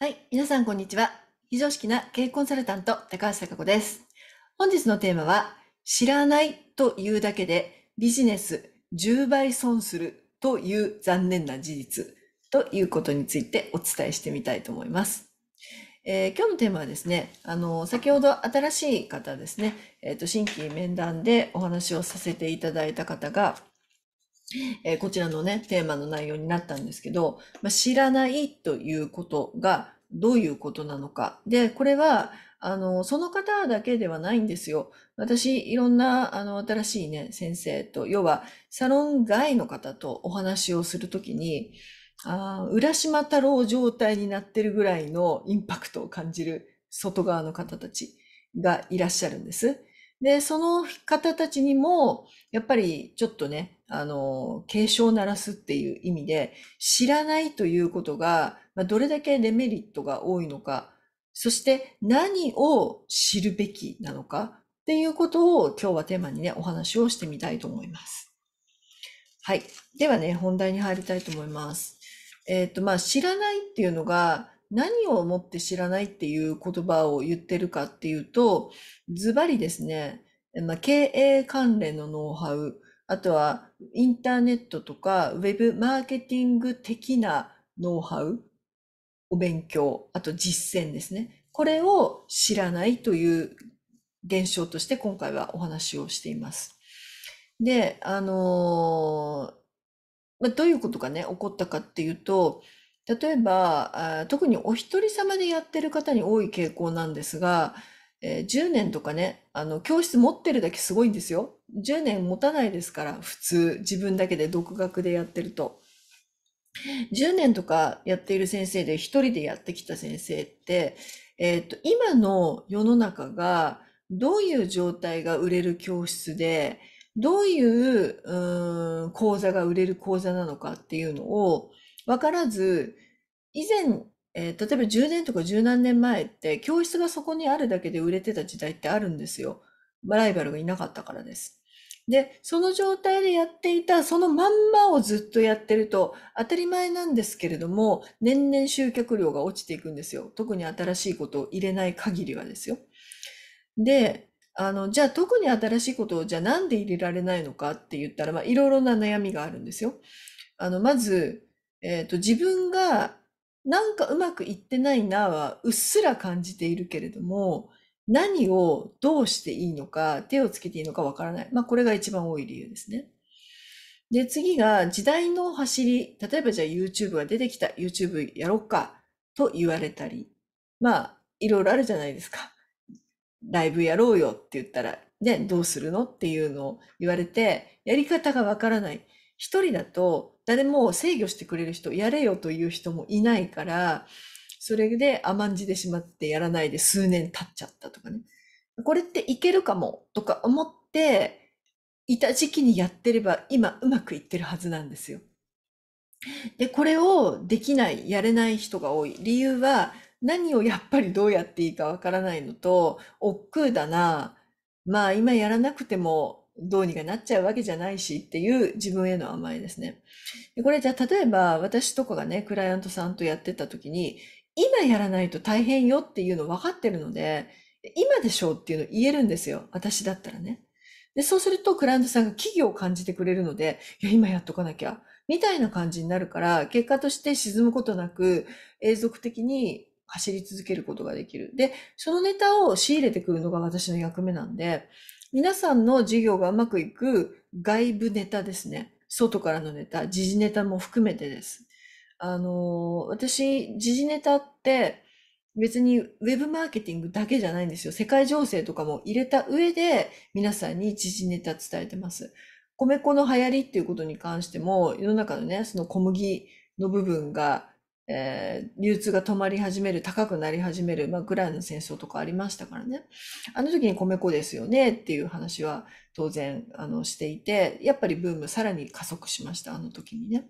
はい。皆さん、こんにちは。非常識な経営コンサルタント、高橋貴子です。本日のテーマは、知らないというだけでビジネス10倍損するという残念な事実ということについてお伝えしてみたいと思います。えー、今日のテーマはですね、あの、先ほど新しい方ですね、えっ、ー、と、新規面談でお話をさせていただいた方が、えー、こちらのね、テーマの内容になったんですけど、まあ、知らないということがどういうことなのか。で、これは、あの、その方だけではないんですよ。私、いろんな、あの、新しいね、先生と、要は、サロン外の方とお話をするときに、あ浦島太郎状態になってるぐらいのインパクトを感じる外側の方たちがいらっしゃるんです。で、その方たちにも、やっぱりちょっとね、あの、警鐘を鳴らすっていう意味で、知らないということが、まあ、どれだけデメリットが多いのか、そして何を知るべきなのかっていうことを今日はテーマにね、お話をしてみたいと思います。はい。ではね、本題に入りたいと思います。えっ、ー、と、まあ、知らないっていうのが、何をもって知らないっていう言葉を言ってるかっていうと、ズバリですね、まあ、経営関連のノウハウ、あとはインターネットとかウェブマーケティング的なノウハウ、お勉強、あと実践ですね。これを知らないという現象として今回はお話をしています。で、あのー、まあ、どういうことがね、起こったかっていうと、例えば、特にお一人様でやってる方に多い傾向なんですが、10年とかね、あの、教室持ってるだけすごいんですよ。10年持たないですから、普通、自分だけで独学でやってると。10年とかやっている先生で、一人でやってきた先生って、えっと、今の世の中が、どういう状態が売れる教室で、どういう、うーん講座が売れる講座なのかっていうのを、分からず、以前、えー、例えば10年とか十何年前って、教室がそこにあるだけで売れてた時代ってあるんですよ。ライバルがいなかったからです。で、その状態でやっていた、そのまんまをずっとやってると、当たり前なんですけれども、年々集客量が落ちていくんですよ。特に新しいことを入れない限りはですよ。で、あの、じゃあ特に新しいことを、じゃあなんで入れられないのかって言ったら、まあ、いろいろな悩みがあるんですよ。あの、まず、えっ、ー、と、自分がなんかうまくいってないなはうっすら感じているけれども、何をどうしていいのか、手をつけていいのかわからない。まあ、これが一番多い理由ですね。で、次が時代の走り。例えばじゃあ YouTube が出てきた。YouTube やろっか。と言われたり。まあ、いろいろあるじゃないですか。ライブやろうよって言ったら、ね、どうするのっていうのを言われて、やり方がわからない。一人だと誰も制御してくれる人、やれよという人もいないから、それで甘んじてしまってやらないで数年経っちゃったとかね。これっていけるかもとか思って、いた時期にやってれば今うまくいってるはずなんですよ。で、これをできない、やれない人が多い。理由は何をやっぱりどうやっていいかわからないのと、億劫だな、まあ今やらなくてもどうにかなっちゃうわけじゃないしっていう自分への甘えですね。でこれじゃあ例えば私とかがね、クライアントさんとやってた時に、今やらないと大変よっていうの分かってるので、今でしょうっていうのを言えるんですよ。私だったらね。で、そうするとクライアントさんが企業を感じてくれるので、いや、今やっとかなきゃ、みたいな感じになるから、結果として沈むことなく、永続的に走り続けることができる。で、そのネタを仕入れてくるのが私の役目なんで、皆さんの事業がうまくいく外部ネタですね。外からのネタ、時事ネタも含めてです。あの、私、時事ネタって別にウェブマーケティングだけじゃないんですよ。世界情勢とかも入れた上で皆さんに時事ネタ伝えてます。米粉の流行りっていうことに関しても、世の中のね、その小麦の部分がえー、流通が止まり始める、高くなり始める、まあ、ぐらいの戦争とかありましたからね。あの時に米粉ですよねっていう話は当然あのしていて、やっぱりブームさらに加速しました、あの時にね。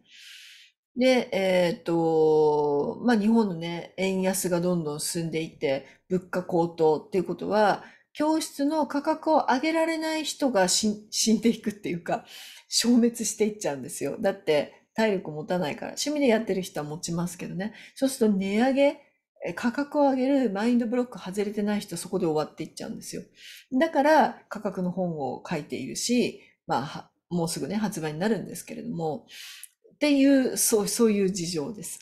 で、えっ、ー、と、まあ、日本のね、円安がどんどん進んでいって、物価高騰っていうことは、教室の価格を上げられない人が死んでいくっていうか、消滅していっちゃうんですよ。だって、体力持たないから、趣味でやってる人は持ちますけどね。そうすると値上げ、価格を上げるマインドブロック外れてない人、そこで終わっていっちゃうんですよ。だから価格の本を書いているし、まあ、もうすぐね、発売になるんですけれども、っていう、そう、そういう事情です。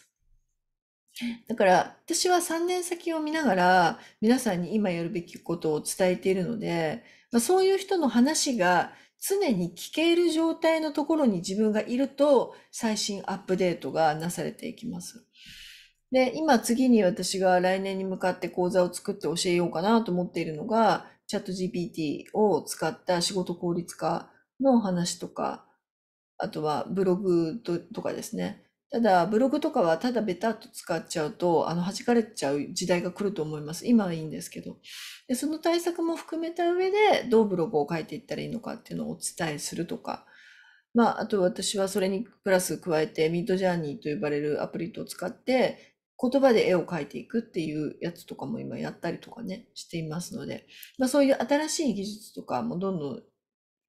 だから私は3年先を見ながら皆さんに今やるべきことを伝えているので、まあ、そういう人の話が常に聞ける状態のところに自分がいると最新アップデートがなされていきます。で、今次に私が来年に向かって講座を作って教えようかなと思っているのが、チャット GPT を使った仕事効率化の話とか、あとはブログとかですね。ただ、ブログとかはただベタっと使っちゃうと、あの、弾かれちゃう時代が来ると思います。今はいいんですけど。で、その対策も含めた上で、どうブログを書いていったらいいのかっていうのをお伝えするとか。まあ、あと私はそれにプラス加えて、ミッドジャーニーと呼ばれるアプリと使って、言葉で絵を描いていくっていうやつとかも今やったりとかね、していますので、まあそういう新しい技術とかもどんどん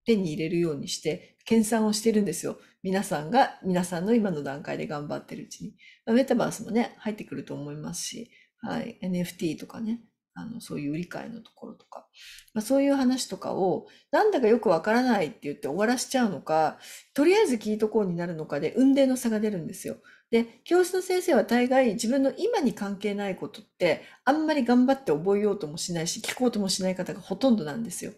手に入れるようにして、研鑽をしてるんですよ。皆さんが、皆さんの今の段階で頑張ってるうちに。まあ、メタバースもね、入ってくると思いますし、はい、NFT とかね、あの、そういう理解のところとか、まあ、そういう話とかを、なんだかよくわからないって言って終わらしちゃうのか、とりあえず聞いとこうになるのかで、運命の差が出るんですよ。で、教室の先生は大概自分の今に関係ないことって、あんまり頑張って覚えようともしないし、聞こうともしない方がほとんどなんですよ。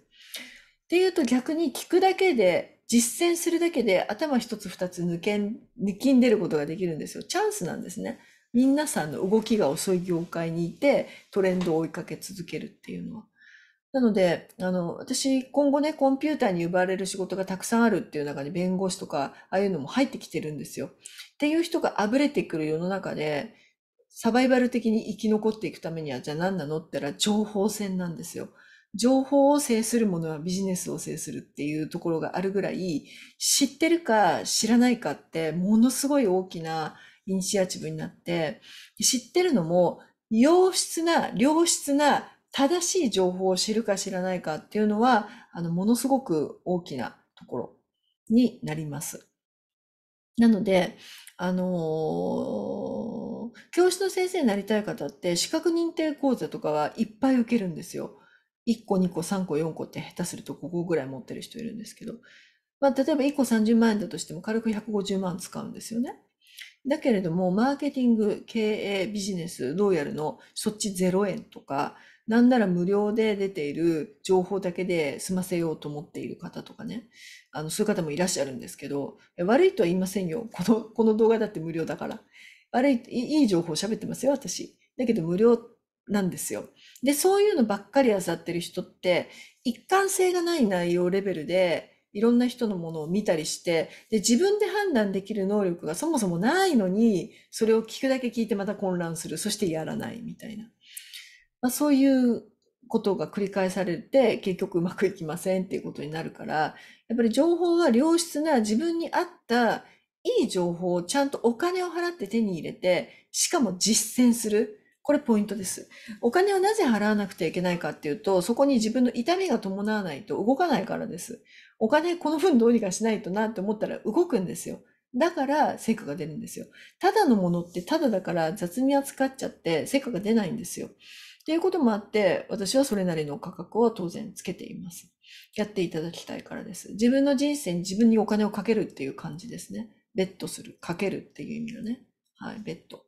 っていうと逆に聞くだけで、実践するだけで頭一つ二つ抜けん、抜きんでることができるんですよ。チャンスなんですね。皆さんの動きが遅い業界にいて、トレンドを追いかけ続けるっていうのは。なので、あの、私、今後ね、コンピューターに奪われる仕事がたくさんあるっていう中に弁護士とか、ああいうのも入ってきてるんですよ。っていう人があぶれてくる世の中で、サバイバル的に生き残っていくためには、じゃあ何なのって言ったら情報戦なんですよ。情報を制するものはビジネスを制するっていうところがあるぐらい、知ってるか知らないかってものすごい大きなイニシアチブになって、知ってるのも良質な、良質な正しい情報を知るか知らないかっていうのは、あの、ものすごく大きなところになります。なので、あのー、教師の先生になりたい方って資格認定講座とかはいっぱい受けるんですよ。1個、2個、3個、4個って下手すると5個ぐらい持ってる人いるんですけど、まあ、例えば1個30万円だとしても軽く150万使うんですよね。だけれども、マーケティング、経営、ビジネス、どうやるの、そっち0円とか、なんなら無料で出ている情報だけで済ませようと思っている方とかね、あのそういう方もいらっしゃるんですけど、悪いとは言いませんよ。このこの動画だって無料だから。悪い、いい情報喋ってますよ、私。だけど無料なんですよ。で、そういうのばっかり漁ってる人って、一貫性がない内容レベルで、いろんな人のものを見たりして、で、自分で判断できる能力がそもそもないのに、それを聞くだけ聞いてまた混乱する、そしてやらないみたいな。まあ、そういうことが繰り返されて、結局うまくいきませんっていうことになるから、やっぱり情報は良質な自分に合ったいい情報をちゃんとお金を払って手に入れて、しかも実践する。これポイントです。お金をなぜ払わなくてはいけないかっていうと、そこに自分の痛みが伴わないと動かないからです。お金この分どうにかしないとなって思ったら動くんですよ。だから成果が出るんですよ。ただのものってただだから雑に扱っちゃって成果が出ないんですよ。っていうこともあって、私はそれなりの価格を当然つけています。やっていただきたいからです。自分の人生に自分にお金をかけるっていう感じですね。ベッドする、かけるっていう意味のね。はい、ベッド。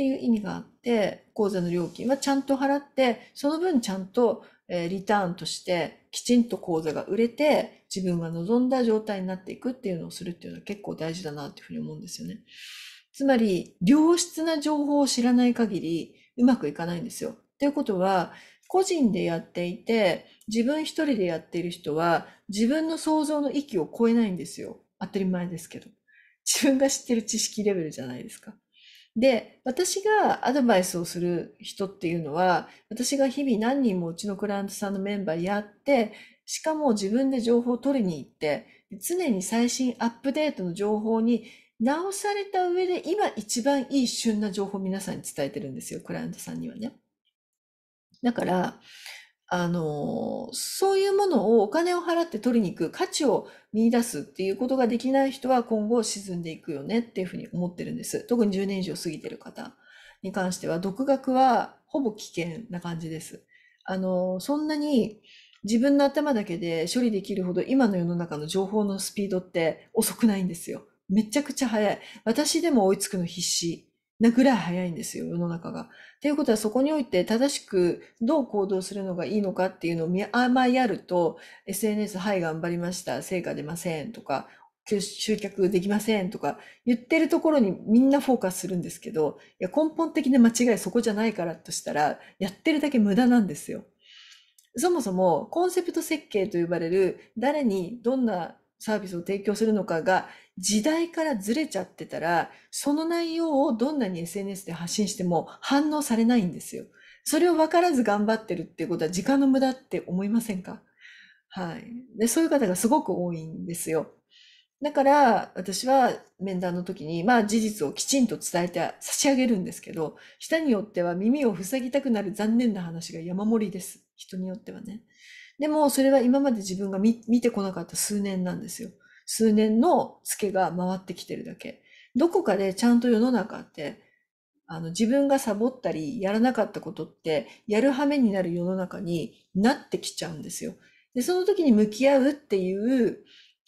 っていう意味があって、口座の料金はちゃんと払って、その分ちゃんと、えリターンとしてきちんと口座が売れて、自分が望んだ状態になっていくっていうのをするっていうのは結構大事だなっていうふうに思うんですよね。つまり、良質な情報を知らない限り、うまくいかないんですよ。ということは、個人でやっていて、自分一人でやっている人は、自分の想像の域を超えないんですよ。当たり前ですけど。自分が知ってる知識レベルじゃないですか。で、私がアドバイスをする人っていうのは、私が日々何人もうちのクライアントさんのメンバーやって、しかも自分で情報を取りに行って、常に最新アップデートの情報に直された上で、今一番いい旬な情報を皆さんに伝えてるんですよ、クライアントさんにはね。だから、あの、そういうものをお金を払って取りに行く価値を見出すっていうことができない人は今後沈んでいくよねっていうふうに思ってるんです。特に10年以上過ぎてる方に関しては、独学はほぼ危険な感じです。あの、そんなに自分の頭だけで処理できるほど今の世の中の情報のスピードって遅くないんですよ。めちゃくちゃ早い。私でも追いつくの必死。なぐらい早いんですよ、世の中が。っていうことは、そこにおいて正しくどう行動するのがいいのかっていうのをまりやると、SNS、はい、頑張りました、成果出ませんとか、集客できませんとか言ってるところにみんなフォーカスするんですけど、いや根本的な間違いそこじゃないからとしたら、やってるだけ無駄なんですよ。そもそもコンセプト設計と呼ばれる誰にどんなサービスを提供するのかが時代からずれちゃってたら、その内容をどんなに SNS で発信しても反応されないんですよ。それを分からず頑張ってるっていうことは時間の無駄って思いませんかはい。で、そういう方がすごく多いんですよ。だから、私は面談の時に、まあ事実をきちんと伝えて差し上げるんですけど、下によっては耳を塞ぎたくなる残念な話が山盛りです。人によってはね。でもそれは今まで自分が見てこなかった数年なんですよ。数年のツケが回ってきてるだけ。どこかでちゃんと世の中って、あの自分がサボったりやらなかったことってやるはめになる世の中になってきちゃうんですよ。で、その時に向き合うっていう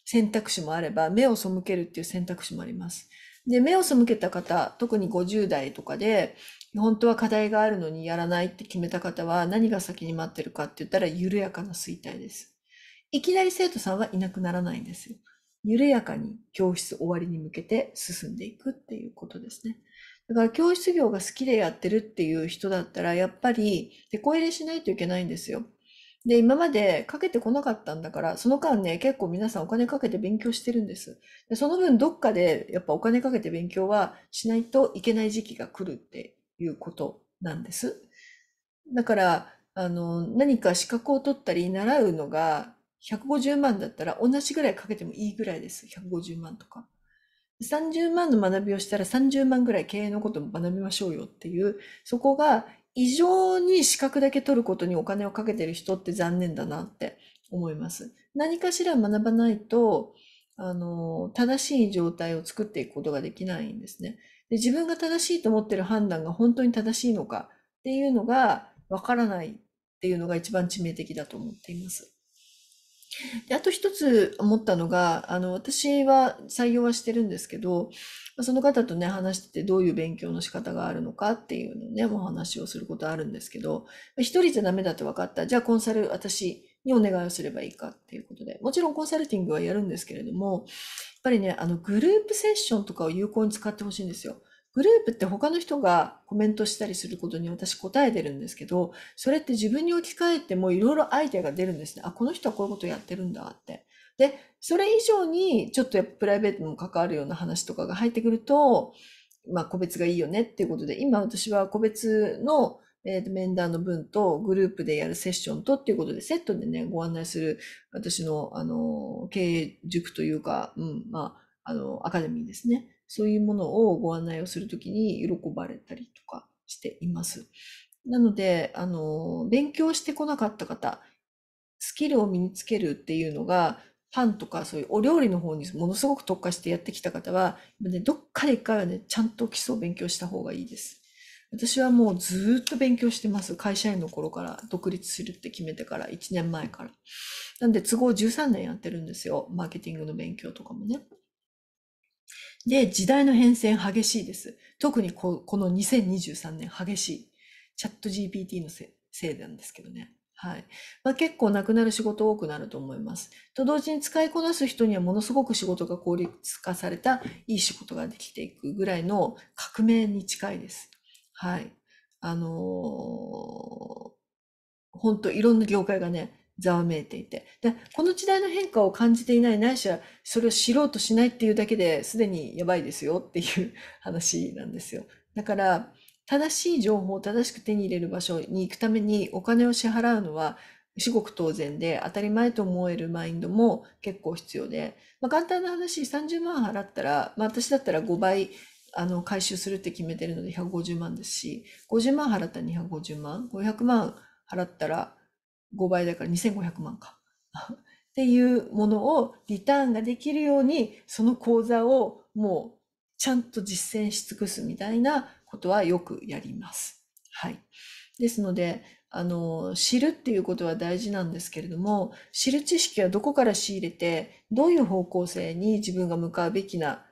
選択肢もあれば、目を背けるっていう選択肢もあります。で、目を背けた方、特に50代とかで、本当は課題があるのにやらないって決めた方は何が先に待ってるかって言ったら緩やかな衰退です。いきなり生徒さんはいなくならないんですよ。緩やかに教室終わりに向けて進んでいくっていうことですね。だから教室業が好きでやってるっていう人だったら、やっぱり、手こ入れしないといけないんですよ。で、今までかけてこなかったんだから、その間ね、結構皆さんお金かけて勉強してるんです。で、その分どっかでやっぱお金かけて勉強はしないといけない時期が来るっていうことなんです。だから、あの、何か資格を取ったり習うのが150万だったら同じぐらいかけてもいいぐらいです。150万とか。30万の学びをしたら30万ぐらい経営のことも学びましょうよっていう、そこが異常に資格だけ取ることにお金をかけてる人って残念だなって思います。何かしら学ばないと、あの、正しい状態を作っていくことができないんですね。で自分が正しいと思ってる判断が本当に正しいのかっていうのがわからないっていうのが一番致命的だと思っています。で、あと一つ思ったのが、あの、私は採用はしてるんですけど、その方とね、話しててどういう勉強の仕方があるのかっていうのね、お話をすることあるんですけど、1人じゃダメだと分かった。じゃあコンサル、私にお願いをすればいいかっていうことで、もちろんコンサルティングはやるんですけれども、やっぱりね、あの、グループセッションとかを有効に使ってほしいんですよ。グループって他の人がコメントしたりすることに私答えてるんですけど、それって自分に置き換えてもいろいろアイデアが出るんですね。あ、この人はこういうことやってるんだって。で、それ以上にちょっとやっぱプライベートにも関わるような話とかが入ってくると、まあ個別がいいよねっていうことで、今私は個別のえー、と面談の分とグループでやるセッションとっていうことでセットでね、ご案内する私の、あの、経営塾というか、うん、まあ、あの、アカデミーですね。そういうものをご案内をするときに喜ばれたりとかしています。なので、あの、勉強してこなかった方、スキルを身につけるっていうのが、パンとかそういうお料理の方にものすごく特化してやってきた方は、ね、どっかで一回はね、ちゃんと基礎を勉強した方がいいです。私はもうずっと勉強してます。会社員の頃から独立するって決めてから1年前から。なんで都合13年やってるんですよ。マーケティングの勉強とかもね。で、時代の変遷激しいです。特にここの2023年激しい。チャット GPT のせいなんですけどね。はい。まあ、結構なくなる仕事多くなると思います。と同時に使いこなす人にはものすごく仕事が効率化されたいい仕事ができていくぐらいの革命に近いです。はい。あのー、本当いろんな業界がね、ざわめいていてでこの時代の変化を感じていないないしはそれを知ろうとしないっていうだけですでにやばいですよっていう話なんですよだから正しい情報を正しく手に入れる場所に行くためにお金を支払うのは至極当然で当たり前と思えるマインドも結構必要で、まあ、簡単な話30万払ったら、まあ、私だったら5倍あの回収するって決めてるので150万ですし50万払ったら250万500万払ったら5倍だから2500万か。っていうものをリターンができるように、その講座をもうちゃんと実践し尽くすみたいなことはよくやります。はい。ですので、あの、知るっていうことは大事なんですけれども、知る知識はどこから仕入れて、どういう方向性に自分が向かうべきな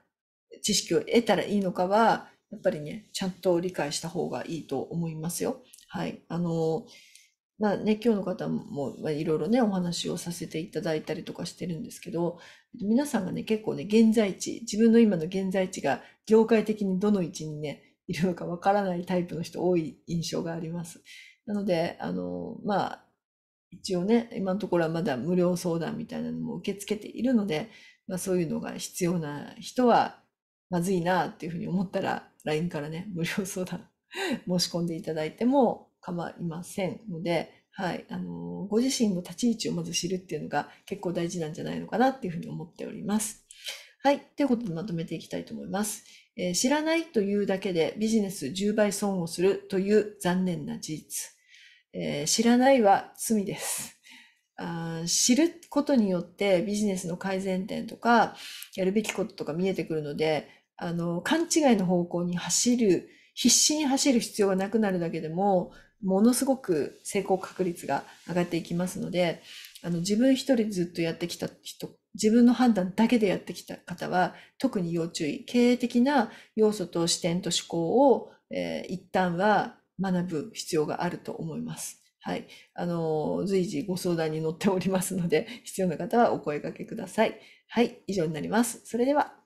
知識を得たらいいのかは、やっぱりね、ちゃんと理解した方がいいと思いますよ。はい。あの、まあね、今日の方もいろいろね、お話をさせていただいたりとかしてるんですけど、皆さんがね、結構ね、現在地、自分の今の現在地が業界的にどの位置にね、いるのかわからないタイプの人多い印象があります。なので、あの、まあ、一応ね、今のところはまだ無料相談みたいなのも受け付けているので、まあ、そういうのが必要な人は、まずいなっていうふうに思ったら、LINE からね、無料相談 申し込んでいただいても構いませんので、はい、あのご自身の立ち位置をまず知るっていうのが結構大事なんじゃないのかなっていうふうに思っております。はい。ということでまとめていきたいと思います。えー、知らないというだけでビジネス10倍損をするという残念な事実。えー、知らないは罪です。あ知ることによってビジネスの改善点とかやるべきこととか見えてくるのであの勘違いの方向に走る必死に走る必要がなくなるだけでもものすごく成功確率が上がっていきますので、あの自分一人ずっとやってきた人、自分の判断だけでやってきた方は特に要注意。経営的な要素と視点と思考を、えー、一旦は学ぶ必要があると思います。はい。あの、随時ご相談に乗っておりますので、必要な方はお声掛けください。はい。以上になります。それでは。